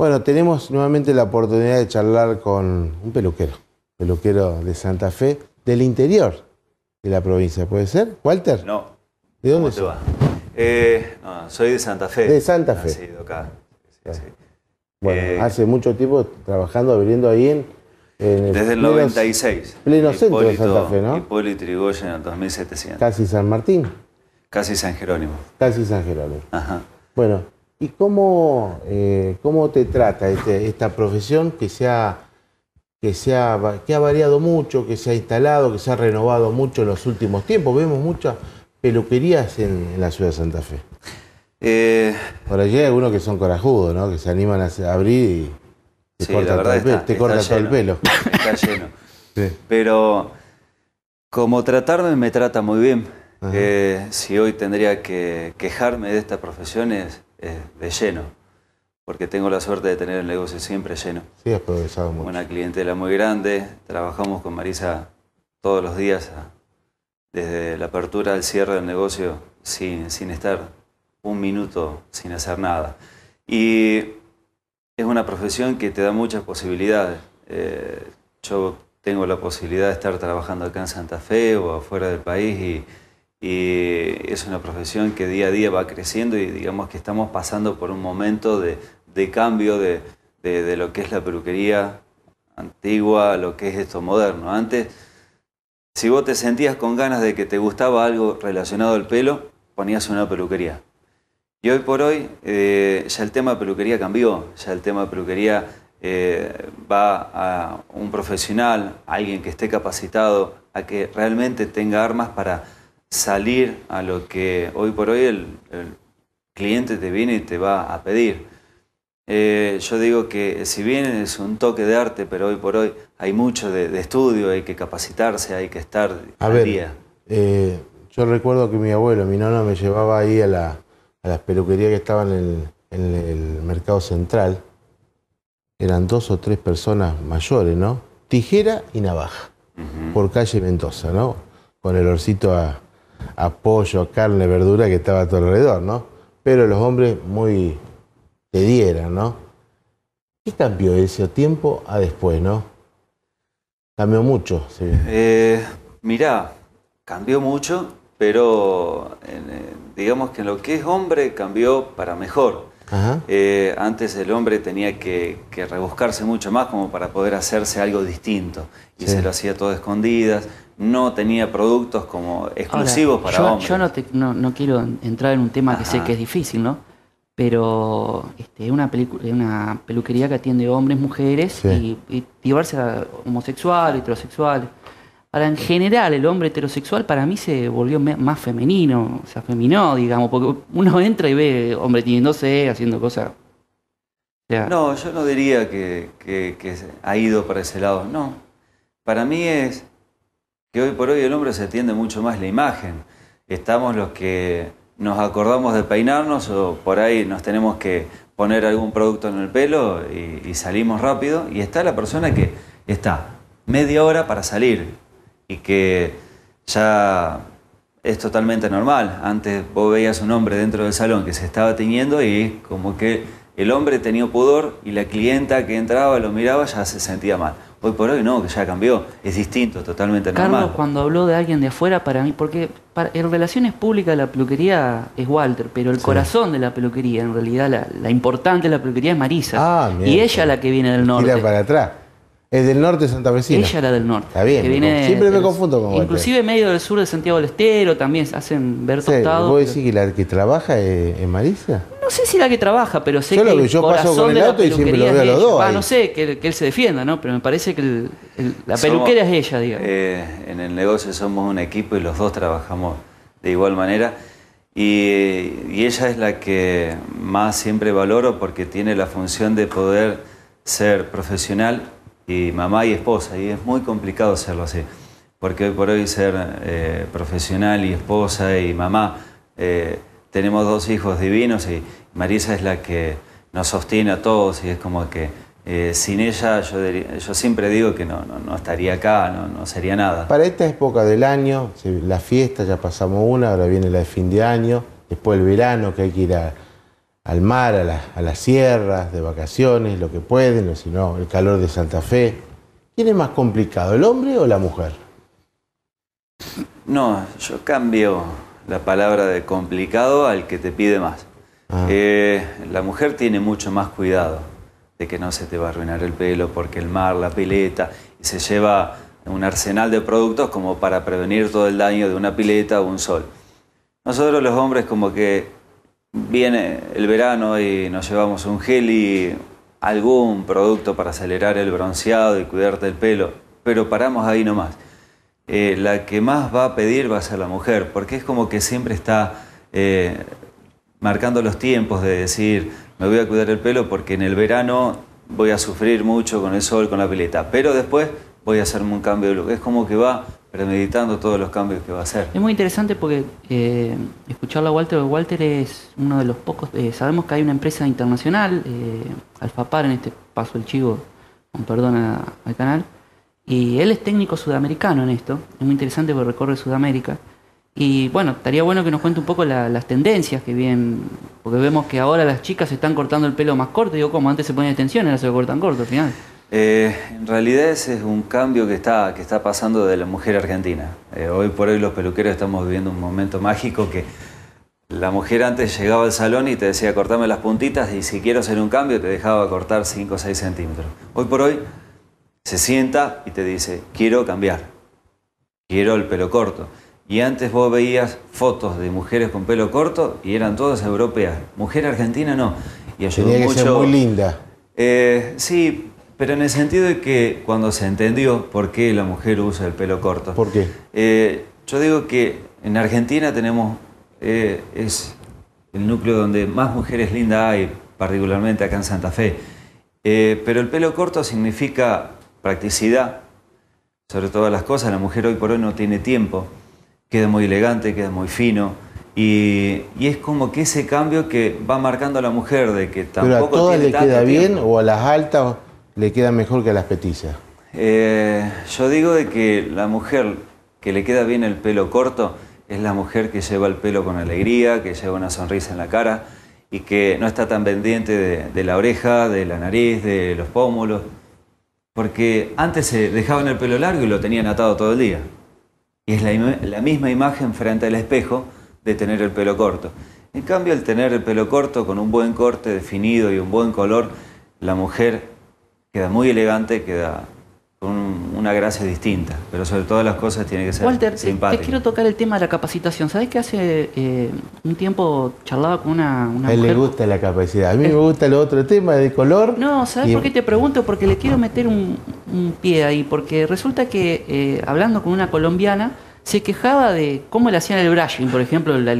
Bueno, tenemos nuevamente la oportunidad de charlar con un peluquero, peluquero de Santa Fe, del interior de la provincia, ¿puede ser? ¿Walter? No. ¿De dónde te eh, soy de Santa Fe. De Santa Fe. acá. Ah. Bueno, eh, hace mucho tiempo trabajando, viviendo ahí en... desde el 96. Pleno centro de Santa Fe, ¿no? Hipólito Trigoya, en 2700. Casi San Martín. Casi San Jerónimo. Casi San Jerónimo. Ajá. Bueno, ¿Y eh, cómo, te trata este, esta profesión que, sea ha, que, que ha variado mucho, que se ha instalado, que se ha renovado mucho en los últimos tiempos? Vemos muchas peluquerías en, la ciudad de Santa Fe. Eh, Por allí hay algunos que son corajudos, que se animan a abrir y te cortan, todo, el, pelo. Está lleno. Pero como tratarme me trata muy bien. Eh, si hoy tendría que quejarme de esta profesión es eh, de lleno, porque tengo la suerte de tener el negocio siempre lleno. Sí, aprovechamos mucho. Una clientela muy grande, trabajamos con Marisa todos los días, ah, desde la apertura al cierre del negocio, sin, estar un minuto sin hacer nada. Y es una profesión que te da muchas posibilidades. Eh, yo tengo la posibilidad de estar trabajando acá en Santa Fe o afuera del país y y es una profesión que día a día va creciendo y digamos que estamos pasando por un momento de, cambio de, lo que es la peluquería antigua, lo que es esto moderno. Antes, si vos te sentías con ganas de que te gustaba algo relacionado al pelo, ponías una peluquería. Y hoy por hoy eh, ya el tema de peluquería cambió, ya el tema de peluquería eh, va a un profesional, a alguien que esté capacitado, a que realmente tenga armas para salir a lo que hoy por hoy el, cliente te viene y te va a pedir. Eh, yo digo que si bien es un toque de arte, pero hoy por hoy hay mucho de, estudio, hay que capacitarse, hay que estar a día. Eh, yo recuerdo que mi abuelo, mi nona me llevaba ahí a, las peluquerías que estaban en el, mercado central. Eran dos o tres personas mayores, ¿no? Tijera y navaja, por calle Mendoza, ¿no? Con el orcito a, a carne, verdura que estaba a tu alrededor, ¿no? Pero los hombres muy te dieran, ¿no? ¿Qué cambió ese tiempo a después, no? Cambió mucho. Sí. Eh, mirá, cambió mucho, pero eh, digamos que en lo que es hombre cambió para mejor. Eh, antes el hombre tenía que, rebuscarse mucho más como para poder hacerse algo distinto. Y se lo hacía todo escondidas. No tenía productos como exclusivos para yo, hombres. Yo no, quiero entrar en un tema que sé que es difícil, ¿no? Pero es este, una, una peluquería que atiende hombres, mujeres y, llevarse diversa homosexual, heterosexual. Para en general, el hombre heterosexual para mí se volvió más femenino, se afeminó, digamos, porque uno entra y ve hombre teniéndose, haciendo cosas. no, yo no diría que, ha ido para ese lado, no. Para mí es que hoy por hoy el hombre se tiende mucho más la imagen. Estamos los que nos acordamos de peinarnos o por ahí nos tenemos que poner algún producto en el pelo y salimos rápido. Y está la persona que está media hora para salir, y que ya es totalmente normal. Antes vos veías un hombre dentro del salón que se estaba teniendo y como que el hombre tenía pudor y la clienta que entraba, lo miraba, ya se sentía mal. Hoy por hoy no, que ya cambió, es distinto, totalmente normal. Carlos, cuando habló de alguien de afuera, para mí, porque en relaciones públicas la peluquería es Walter, pero el corazón de la peluquería, en realidad la, importante de la peluquería es Marisa. Ah, y ella la que viene del norte. Mira para atrás. Es del norte de Santa Vecina. Ella era del norte. Está bien. siempre me confundo con Inclusive medio del sur de Santiago del Estero también hacen ver tostado. ¿Vos decís que la que trabaja es, Marisa? No sé si la que trabaja, pero sé que. Lo que yo paso con el auto y siempre lo veo a los dos. Ah, no sé, que, él se defienda, ¿no? Pero me parece que la peluquera es ella, digamos. Eh, en el negocio somos un equipo y los dos trabajamos de igual manera. y ella es la que más siempre valoro porque tiene la función de poder ser profesional y mamá y esposa, y es muy complicado hacerlo así, porque hoy por hoy ser eh, profesional y esposa y mamá, eh, tenemos dos hijos divinos y Marisa es la que nos sostiene a todos y es como que eh, sin ella yo, yo, siempre digo que no, no, estaría acá, no, no, sería nada. Para esta época del año, la fiesta, ya pasamos una, ahora viene la de fin de año, después el verano que hay que ir a al mar, a, las sierras, de vacaciones, lo que pueden, o si el calor de Santa Fe. ¿Quién es más complicado, el hombre o la mujer? No, yo cambio la palabra de complicado al que te pide más. Ah. Eh, la mujer tiene mucho más cuidado de que no se te va a arruinar el pelo porque el mar, la pileta, se lleva un arsenal de productos como para prevenir todo el daño de una pileta o un sol. Nosotros los hombres como que Viene el verano y nos llevamos un gel y algún producto para acelerar el bronceado y cuidarte el pelo, pero paramos ahí nomás. Eh, la que más va a pedir va a ser la mujer, porque es como que siempre está eh, marcando los tiempos de decir, me voy a cuidar el pelo porque en el verano voy a sufrir mucho con el sol, con la pileta, pero después voy a hacerme un cambio de look. Es como que va premeditando todos los cambios que va a hacer. Es muy interesante porque eh, escucharlo a Walter, Walter es uno de los pocos, eh, sabemos que hay una empresa internacional, eh, Alfapar, en este paso el chivo, con perdón al canal, y él es técnico sudamericano en esto, es muy interesante porque recorre Sudamérica, y bueno, estaría bueno que nos cuente un poco las tendencias que vienen, porque vemos que ahora las chicas se están cortando el pelo más corto, digo, como antes se ponían extensiones, ahora se cortan corto al final. Eh, en realidad ese es un cambio que está, que está pasando de la mujer argentina. Eh, hoy por hoy los peluqueros estamos viviendo un momento mágico que la mujer antes llegaba al salón y te decía cortame las puntitas y si quiero hacer un cambio te dejaba cortar 5 o 6 centímetros. Hoy por hoy se sienta y te dice quiero cambiar, quiero el pelo corto. Y antes vos veías fotos de mujeres con pelo corto y eran todas europeas. Mujer argentina no. Y ayudó Tenía que Ser muy linda. Eh, sí, pero en el sentido de que cuando se entendió por qué la mujer usa el pelo corto. ¿Por qué? Eh, yo digo que en Argentina tenemos, eh, es el núcleo donde más mujeres lindas hay, particularmente acá en Santa Fe. Eh, pero el pelo corto significa practicidad, sobre todas las cosas. La mujer hoy por hoy no tiene tiempo, queda muy elegante, queda muy fino. Y, es como que ese cambio que va marcando a la mujer de que tampoco ¿Pero a todas le queda bien o a las altas? le queda mejor que a las petillas? Eh, yo digo de que la mujer que le queda bien el pelo corto es la mujer que lleva el pelo con alegría, que lleva una sonrisa en la cara y que no está tan pendiente de, la oreja, de la nariz, de los pómulos. Porque antes se dejaban el pelo largo y lo tenían atado todo el día. Y es la, la misma imagen frente al espejo de tener el pelo corto. En cambio, al tener el pelo corto, con un buen corte definido y un buen color, la mujer queda muy elegante, queda con una gracia distinta, pero sobre todas las cosas tiene que ser Walter, Te, quiero tocar el tema de la capacitación. ¿Sabes que hace eh, un tiempo charlaba con una, a él le gusta la capacidad. A mí me gusta el otro tema de color. No, ¿sabes por qué te pregunto? Porque le quiero meter un, pie ahí, porque resulta que eh, hablando con una colombiana se quejaba de cómo le hacían el brushing, por ejemplo. La,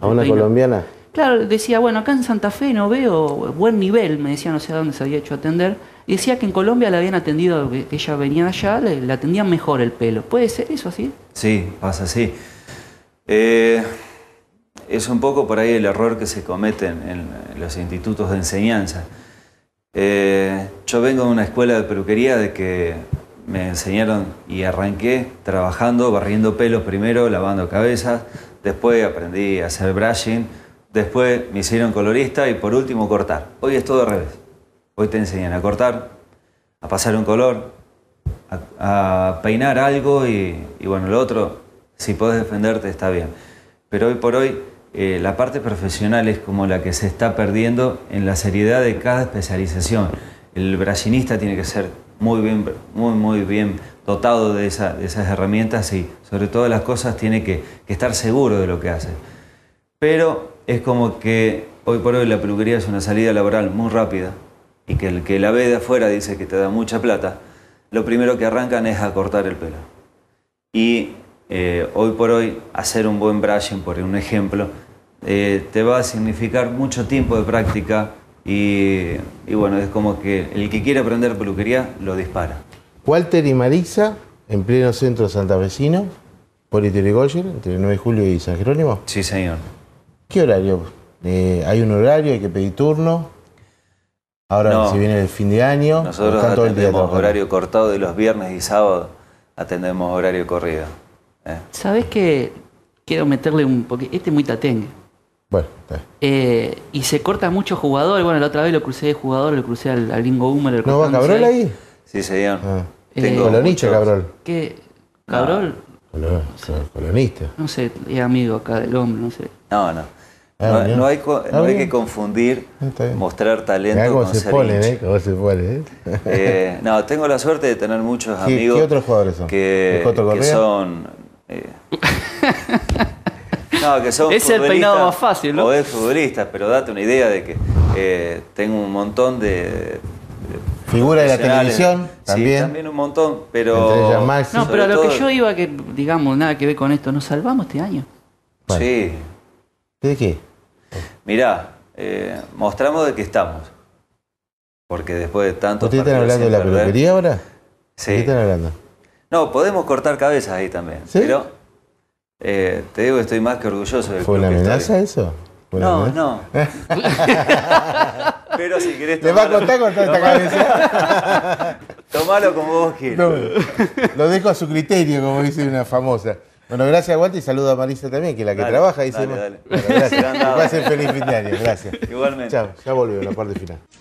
¿A una colombiana? Claro, decía, bueno, acá en Santa Fe no veo buen nivel, me decía, no sé a dónde se había hecho atender. Y decía que en Colombia la habían atendido, que ella venía allá, le, la atendían mejor el pelo. ¿Puede ser eso así? Sí, pasa así. Eh, es un poco por ahí el error que se cometen en, los institutos de enseñanza. Eh, yo vengo de una escuela de peluquería de que me enseñaron y arranqué trabajando, barriendo pelos primero, lavando cabezas, después aprendí a hacer brushing después me hicieron colorista y por último cortar. Hoy es todo al revés. Hoy te enseñan a cortar, a pasar un color, a, peinar algo y, bueno, lo otro, si puedes defenderte está bien. Pero hoy por hoy eh, la parte profesional es como la que se está perdiendo en la seriedad de cada especialización. El brasilista tiene que ser muy bien, muy, muy bien dotado de, esas herramientas y sobre todas las cosas tiene que, que estar seguro de lo que hace. Pero es como que hoy por hoy la peluquería es una salida laboral muy rápida y que el que la ve de afuera dice que te da mucha plata, lo primero que arrancan es a cortar el pelo. Y eh, hoy por hoy hacer un buen brushing, por un ejemplo, eh, te va a significar mucho tiempo de práctica y, bueno, es como que el que quiere aprender peluquería lo dispara. Walter y Marisa en pleno centro de Santa Vecino, por Irigoyen, entre 9 de julio y San Jerónimo. Sí, señor. ¿Qué horario? Eh, ¿Hay un horario? ¿Hay que pedir turno? Ahora si viene el fin de año. Nosotros atendemos horario cortado de los viernes y sábados atendemos horario corrido. Sabes eh. ¿Sabés que quiero meterle un porque Este es muy tatengue. Bueno, está eh, Y se corta mucho jugador. Bueno, la otra vez lo crucé de jugador, lo crucé al, al Lingo ¿No va cabrón ahí? Sí, señor. Ah. Tengo colonista, cabrón. ¿Qué? ¿Cabrol? Colonista. No sé, es amigo acá del hombre, no sé. No, no. Ah, ah, no, hay, que confundir mostrar talento con se ser pone, eh, se eh, pone, No, tengo la suerte de tener muchos amigos. ¿Qué, otros jugadores son? Que, son. Eh, no, que son. Es el peinado más fácil, ¿no? O es futbolista, pero date una idea de que eh, tengo un montón de figura de la televisión también. también un montón, pero. no, pero lo que yo iba, que digamos, nada que ver con esto, nos salvamos este año. Sí. ¿De qué? mirá, eh, mostramos de qué estamos. Porque después de tanto... ¿Ustedes están hablando de la peluquería ahora? Sí. ¿Qué están hablando? No, podemos cortar cabezas ahí también. ¿Sí? Pero eh, te digo que estoy más que orgulloso del ¿Fue una amenaza eso? No, no. pero si querés tomar... Te va a contar con esta cabeza? Tomalo como vos quieras. lo dejo a su criterio, como dice una famosa. Bueno, gracias Walter y saludo a Marisa también, que es la que trabaja. Gracias, dale, dale. Bueno, gracias. Que feliz fin de año. Gracias. Igualmente. Chao, ya volvió la parte final.